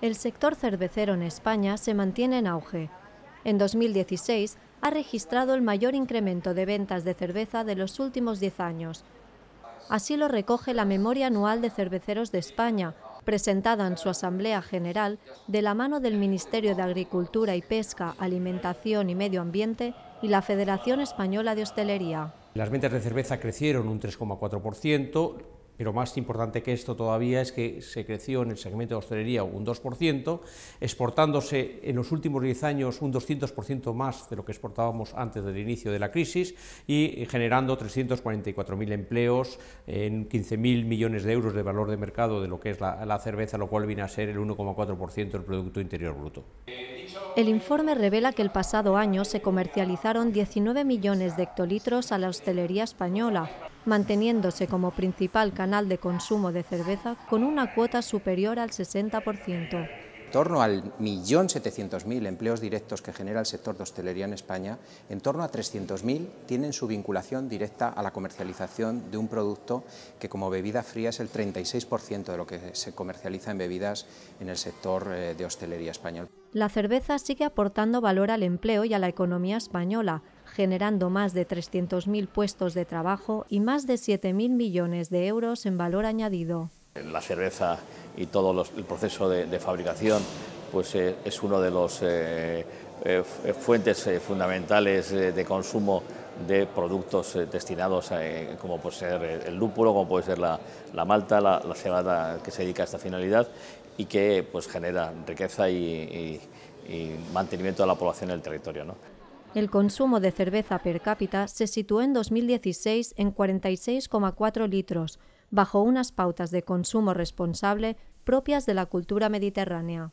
el sector cervecero en España se mantiene en auge. En 2016 ha registrado el mayor incremento de ventas de cerveza de los últimos 10 años. Así lo recoge la Memoria Anual de Cerveceros de España, presentada en su Asamblea General de la mano del Ministerio de Agricultura y Pesca, Alimentación y Medio Ambiente y la Federación Española de Hostelería. Las ventas de cerveza crecieron un 3,4%, pero más importante que esto todavía es que se creció en el segmento de hostelería un 2%, exportándose en los últimos 10 años un 200% más de lo que exportábamos antes del inicio de la crisis y generando 344.000 empleos en 15.000 millones de euros de valor de mercado de lo que es la, la cerveza, lo cual viene a ser el 1,4% del Producto Interior Bruto. El informe revela que el pasado año se comercializaron 19 millones de hectolitros a la hostelería española, manteniéndose como principal canal de consumo de cerveza con una cuota superior al 60%. En torno al millón empleos directos que genera el sector de hostelería en España, en torno a 300.000 tienen su vinculación directa a la comercialización de un producto que como bebida fría es el 36% de lo que se comercializa en bebidas en el sector eh, de hostelería español la cerveza sigue aportando valor al empleo y a la economía española, generando más de 300.000 puestos de trabajo y más de 7.000 millones de euros en valor añadido. La cerveza y todo el proceso de, fabricación pues, eh, es uno de los eh, eh, eh, fuentes eh, fundamentales de consumo de productos destinados como puede ser el lúpulo, como puede ser la, malta, la, cebada que se dedica a esta finalidad y que pues genera riqueza y, mantenimiento de la población en el territorio. El consumo de cerveza per cápita se situó en 2016 en 46,4 litros, bajo unas pautas de consumo responsable propias de la cultura mediterránea.